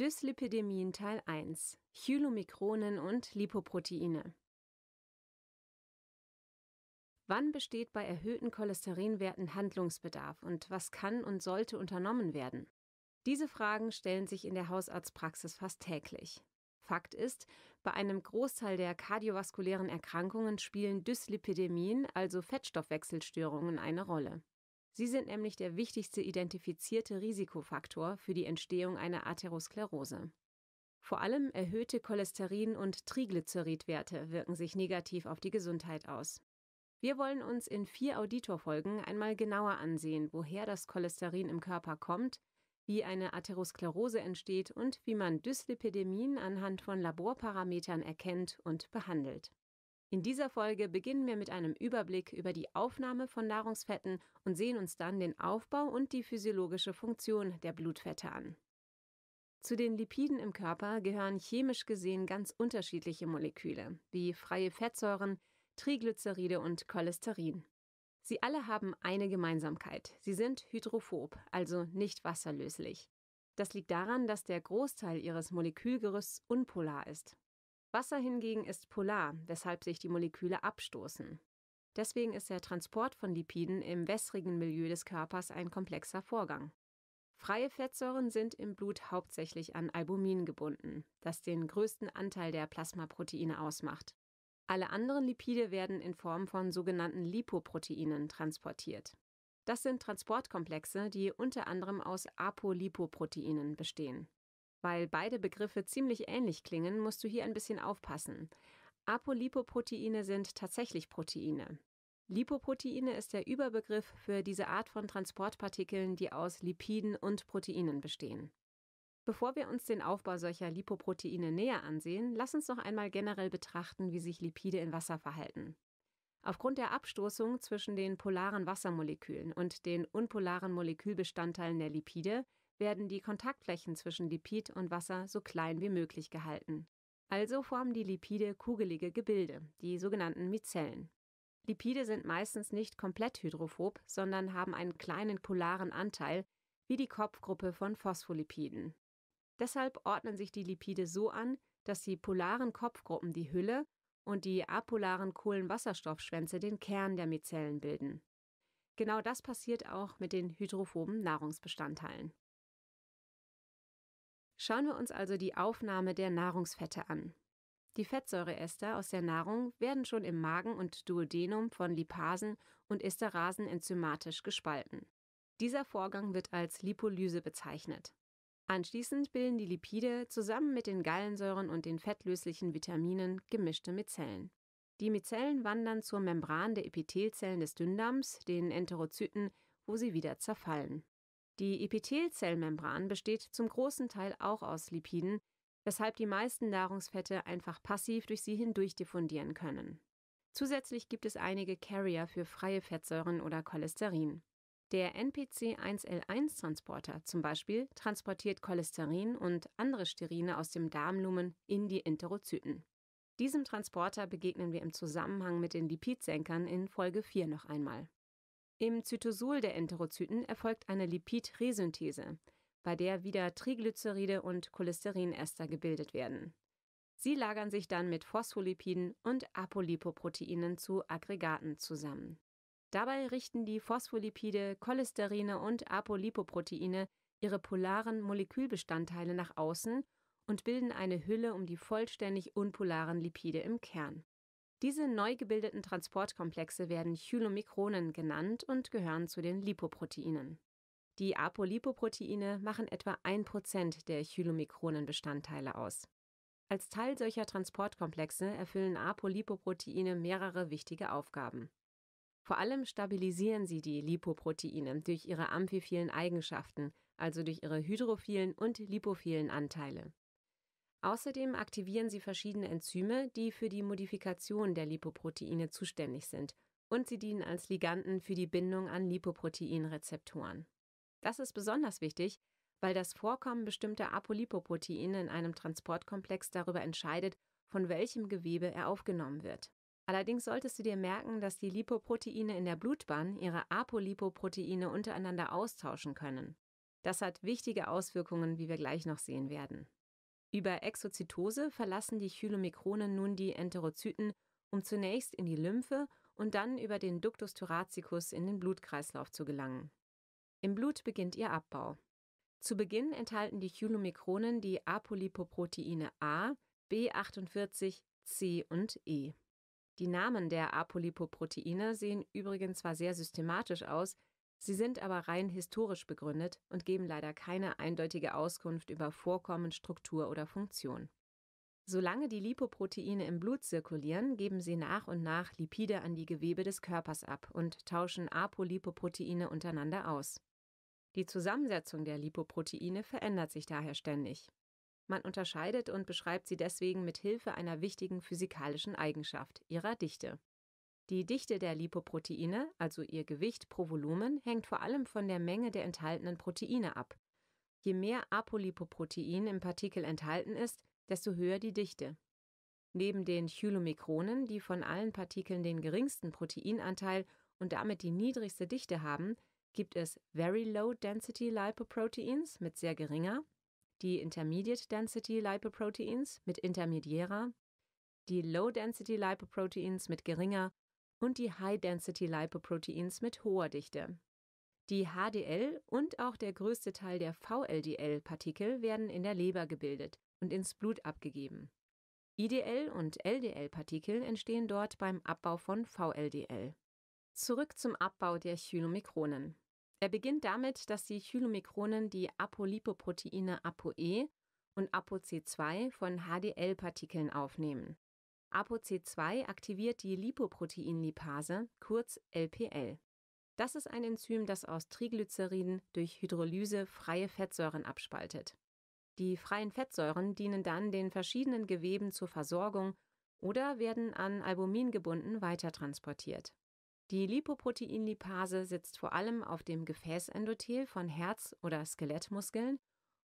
Dyslipidemien Teil 1 Chylomikronen und Lipoproteine Wann besteht bei erhöhten Cholesterinwerten Handlungsbedarf und was kann und sollte unternommen werden? Diese Fragen stellen sich in der Hausarztpraxis fast täglich. Fakt ist, bei einem Großteil der kardiovaskulären Erkrankungen spielen Dyslipidemien, also Fettstoffwechselstörungen, eine Rolle. Sie sind nämlich der wichtigste identifizierte Risikofaktor für die Entstehung einer Atherosklerose. Vor allem erhöhte Cholesterin- und Triglyceridwerte wirken sich negativ auf die Gesundheit aus. Wir wollen uns in vier Auditorfolgen einmal genauer ansehen, woher das Cholesterin im Körper kommt, wie eine Atherosklerose entsteht und wie man Dyslipidemien anhand von Laborparametern erkennt und behandelt. In dieser Folge beginnen wir mit einem Überblick über die Aufnahme von Nahrungsfetten und sehen uns dann den Aufbau und die physiologische Funktion der Blutfette an. Zu den Lipiden im Körper gehören chemisch gesehen ganz unterschiedliche Moleküle, wie freie Fettsäuren, Triglyceride und Cholesterin. Sie alle haben eine Gemeinsamkeit. Sie sind hydrophob, also nicht wasserlöslich. Das liegt daran, dass der Großteil ihres Molekülgerüsts unpolar ist. Wasser hingegen ist polar, weshalb sich die Moleküle abstoßen. Deswegen ist der Transport von Lipiden im wässrigen Milieu des Körpers ein komplexer Vorgang. Freie Fettsäuren sind im Blut hauptsächlich an Albumin gebunden, das den größten Anteil der Plasmaproteine ausmacht. Alle anderen Lipide werden in Form von sogenannten Lipoproteinen transportiert. Das sind Transportkomplexe, die unter anderem aus Apolipoproteinen bestehen. Weil beide Begriffe ziemlich ähnlich klingen, musst du hier ein bisschen aufpassen. Apolipoproteine sind tatsächlich Proteine. Lipoproteine ist der Überbegriff für diese Art von Transportpartikeln, die aus Lipiden und Proteinen bestehen. Bevor wir uns den Aufbau solcher Lipoproteine näher ansehen, lass uns noch einmal generell betrachten, wie sich Lipide in Wasser verhalten. Aufgrund der Abstoßung zwischen den polaren Wassermolekülen und den unpolaren Molekülbestandteilen der Lipide werden die Kontaktflächen zwischen Lipid und Wasser so klein wie möglich gehalten. Also formen die Lipide kugelige Gebilde, die sogenannten Mizellen. Lipide sind meistens nicht komplett hydrophob, sondern haben einen kleinen polaren Anteil, wie die Kopfgruppe von Phospholipiden. Deshalb ordnen sich die Lipide so an, dass die polaren Kopfgruppen die Hülle und die apolaren Kohlenwasserstoffschwänze den Kern der Mizellen bilden. Genau das passiert auch mit den hydrophoben Nahrungsbestandteilen. Schauen wir uns also die Aufnahme der Nahrungsfette an. Die Fettsäureester aus der Nahrung werden schon im Magen und Duodenum von Lipasen und Esterasen enzymatisch gespalten. Dieser Vorgang wird als Lipolyse bezeichnet. Anschließend bilden die Lipide zusammen mit den Gallensäuren und den fettlöslichen Vitaminen gemischte Mizellen. Die Mizellen wandern zur Membran der Epithelzellen des Dünndarms, den Enterozyten, wo sie wieder zerfallen. Die Epithelzellmembran besteht zum großen Teil auch aus Lipiden, weshalb die meisten Nahrungsfette einfach passiv durch sie hindurch diffundieren können. Zusätzlich gibt es einige Carrier für freie Fettsäuren oder Cholesterin. Der NPC1L1-Transporter zum Beispiel transportiert Cholesterin und andere Sterine aus dem Darmlumen in die Enterozyten. Diesem Transporter begegnen wir im Zusammenhang mit den Lipidsenkern in Folge 4 noch einmal. Im Zytosol der Enterozyten erfolgt eine Lipid-Resynthese, bei der wieder Triglyceride und Cholesterinester gebildet werden. Sie lagern sich dann mit Phospholipiden und Apolipoproteinen zu Aggregaten zusammen. Dabei richten die Phospholipide, Cholesterine und Apolipoproteine ihre polaren Molekülbestandteile nach außen und bilden eine Hülle um die vollständig unpolaren Lipide im Kern. Diese neu gebildeten Transportkomplexe werden Chylomikronen genannt und gehören zu den Lipoproteinen. Die Apolipoproteine machen etwa 1% der Chylomikronenbestandteile aus. Als Teil solcher Transportkomplexe erfüllen Apolipoproteine mehrere wichtige Aufgaben. Vor allem stabilisieren sie die Lipoproteine durch ihre amphiphilen Eigenschaften, also durch ihre hydrophilen und lipophilen Anteile. Außerdem aktivieren sie verschiedene Enzyme, die für die Modifikation der Lipoproteine zuständig sind, und sie dienen als Liganden für die Bindung an Lipoproteinrezeptoren. Das ist besonders wichtig, weil das Vorkommen bestimmter Apolipoproteine in einem Transportkomplex darüber entscheidet, von welchem Gewebe er aufgenommen wird. Allerdings solltest du dir merken, dass die Lipoproteine in der Blutbahn ihre Apolipoproteine untereinander austauschen können. Das hat wichtige Auswirkungen, wie wir gleich noch sehen werden. Über Exozytose verlassen die Chylomikronen nun die Enterozyten, um zunächst in die Lymphe und dann über den Ductus thoracicus in den Blutkreislauf zu gelangen. Im Blut beginnt ihr Abbau. Zu Beginn enthalten die Chylomikronen die Apolipoproteine A, B48, C und E. Die Namen der Apolipoproteine sehen übrigens zwar sehr systematisch aus, Sie sind aber rein historisch begründet und geben leider keine eindeutige Auskunft über Vorkommen, Struktur oder Funktion. Solange die Lipoproteine im Blut zirkulieren, geben sie nach und nach Lipide an die Gewebe des Körpers ab und tauschen Apolipoproteine untereinander aus. Die Zusammensetzung der Lipoproteine verändert sich daher ständig. Man unterscheidet und beschreibt sie deswegen mit Hilfe einer wichtigen physikalischen Eigenschaft, ihrer Dichte. Die Dichte der Lipoproteine, also ihr Gewicht pro Volumen, hängt vor allem von der Menge der enthaltenen Proteine ab. Je mehr Apolipoprotein im Partikel enthalten ist, desto höher die Dichte. Neben den Chylomikronen, die von allen Partikeln den geringsten Proteinanteil und damit die niedrigste Dichte haben, gibt es Very Low Density Lipoproteins mit sehr geringer, die Intermediate Density Lipoproteins mit intermediärer, die Low Density Lipoproteins mit geringer und die High-Density-Lipoproteins mit hoher Dichte. Die HDL und auch der größte Teil der VLDL-Partikel werden in der Leber gebildet und ins Blut abgegeben. IDL und LDL-Partikel entstehen dort beim Abbau von VLDL. Zurück zum Abbau der Chylomikronen. Er beginnt damit, dass die Chylomikronen die Apolipoproteine ApoE und ApoC2 von HDL-Partikeln aufnehmen. ApoC2 aktiviert die Lipoproteinlipase, kurz LPL. Das ist ein Enzym, das aus Triglyceriden durch Hydrolyse freie Fettsäuren abspaltet. Die freien Fettsäuren dienen dann den verschiedenen Geweben zur Versorgung oder werden an Albumin gebunden weitertransportiert. Die Lipoproteinlipase sitzt vor allem auf dem Gefäßendothel von Herz- oder Skelettmuskeln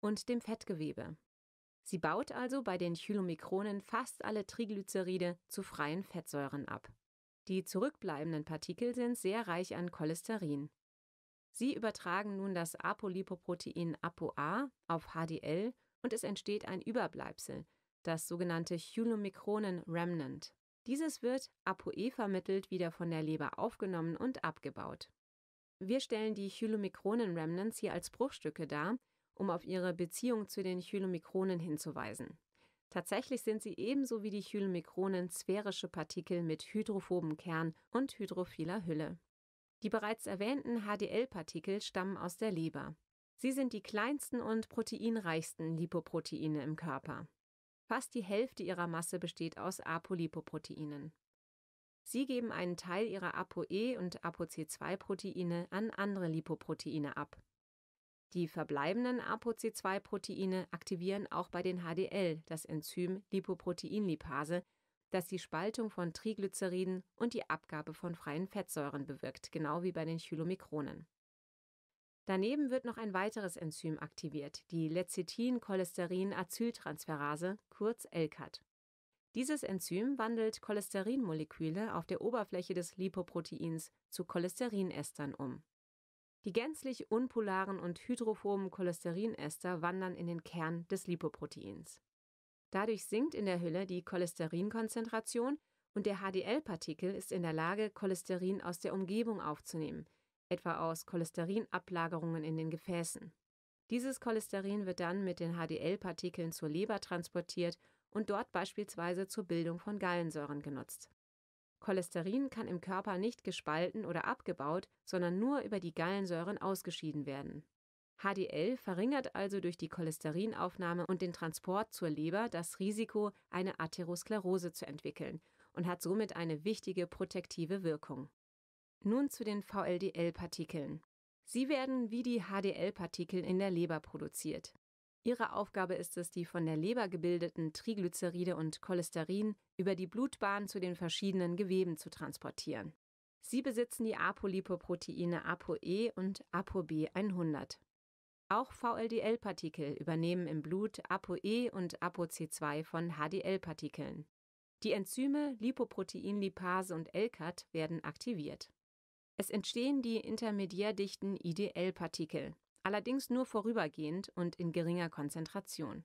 und dem Fettgewebe. Sie baut also bei den Chylomikronen fast alle Triglyceride zu freien Fettsäuren ab. Die zurückbleibenden Partikel sind sehr reich an Cholesterin. Sie übertragen nun das Apolipoprotein ApoA auf HDL und es entsteht ein Überbleibsel, das sogenannte Chylomikronen Remnant. Dieses wird ApoE vermittelt wieder von der Leber aufgenommen und abgebaut. Wir stellen die Chylomikronen Remnants hier als Bruchstücke dar, um auf ihre Beziehung zu den Chylomikronen hinzuweisen. Tatsächlich sind sie ebenso wie die Chylomikronen sphärische Partikel mit hydrophobem Kern und hydrophiler Hülle. Die bereits erwähnten HDL-Partikel stammen aus der Leber. Sie sind die kleinsten und proteinreichsten Lipoproteine im Körper. Fast die Hälfte ihrer Masse besteht aus Apolipoproteinen. Sie geben einen Teil ihrer ApoE- und ApoC2-Proteine an andere Lipoproteine ab. Die verbleibenden ApoC2-Proteine aktivieren auch bei den HDL das Enzym Lipoproteinlipase, das die Spaltung von Triglyceriden und die Abgabe von freien Fettsäuren bewirkt, genau wie bei den Chylomikronen. Daneben wird noch ein weiteres Enzym aktiviert, die Lecithin-Cholesterin-Acyltransferase, kurz LCAT. Dieses Enzym wandelt Cholesterinmoleküle auf der Oberfläche des Lipoproteins zu Cholesterinestern um. Die gänzlich unpolaren und hydrophoben Cholesterinester wandern in den Kern des Lipoproteins. Dadurch sinkt in der Hülle die Cholesterinkonzentration und der HDL-Partikel ist in der Lage, Cholesterin aus der Umgebung aufzunehmen, etwa aus Cholesterinablagerungen in den Gefäßen. Dieses Cholesterin wird dann mit den HDL-Partikeln zur Leber transportiert und dort beispielsweise zur Bildung von Gallensäuren genutzt. Cholesterin kann im Körper nicht gespalten oder abgebaut, sondern nur über die Gallensäuren ausgeschieden werden. HDL verringert also durch die Cholesterinaufnahme und den Transport zur Leber das Risiko, eine Atherosklerose zu entwickeln und hat somit eine wichtige protektive Wirkung. Nun zu den VLDL-Partikeln. Sie werden wie die HDL-Partikel in der Leber produziert. Ihre Aufgabe ist es, die von der Leber gebildeten Triglyceride und Cholesterin über die Blutbahn zu den verschiedenen Geweben zu transportieren. Sie besitzen die Apolipoproteine ApoE und ApoB100. Auch VLDL-Partikel übernehmen im Blut ApoE und ApoC2 von HDL-Partikeln. Die Enzyme Lipoproteinlipase und LCAT werden aktiviert. Es entstehen die intermediärdichten IDL-Partikel allerdings nur vorübergehend und in geringer Konzentration.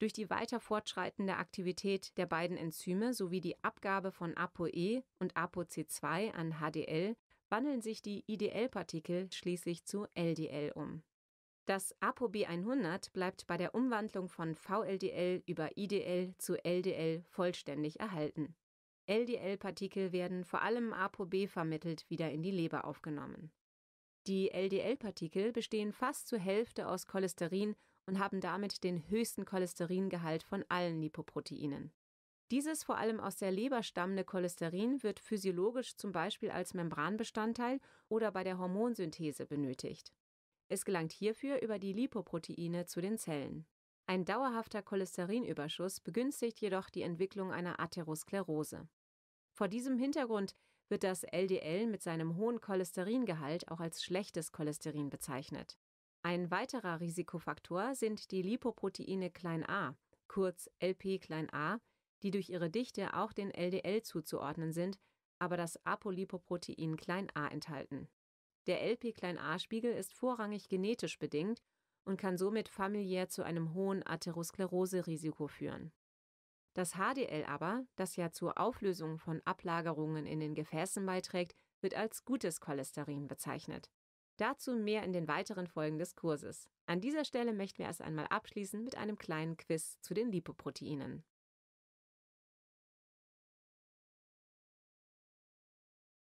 Durch die weiter fortschreitende Aktivität der beiden Enzyme sowie die Abgabe von ApoE und ApoC2 an HDL wandeln sich die IDL-Partikel schließlich zu LDL um. Das ApoB100 bleibt bei der Umwandlung von VLDL über IDL zu LDL vollständig erhalten. LDL-Partikel werden vor allem ApoB vermittelt wieder in die Leber aufgenommen. Die LDL-Partikel bestehen fast zur Hälfte aus Cholesterin und haben damit den höchsten Cholesteringehalt von allen Lipoproteinen. Dieses vor allem aus der Leber stammende Cholesterin wird physiologisch zum Beispiel als Membranbestandteil oder bei der Hormonsynthese benötigt. Es gelangt hierfür über die Lipoproteine zu den Zellen. Ein dauerhafter Cholesterinüberschuss begünstigt jedoch die Entwicklung einer Atherosklerose. Vor diesem Hintergrund wird das LDL mit seinem hohen Cholesteringehalt auch als schlechtes Cholesterin bezeichnet. Ein weiterer Risikofaktor sind die Lipoproteine klein a, kurz LP-a, die durch ihre Dichte auch den LDL zuzuordnen sind, aber das Apolipoprotein klein a enthalten. Der LP-a-Spiegel ist vorrangig genetisch bedingt und kann somit familiär zu einem hohen Atherosklerose-Risiko führen das HDL aber, das ja zur Auflösung von Ablagerungen in den Gefäßen beiträgt, wird als gutes Cholesterin bezeichnet. Dazu mehr in den weiteren Folgen des Kurses. An dieser Stelle möchten wir erst einmal abschließen mit einem kleinen Quiz zu den Lipoproteinen.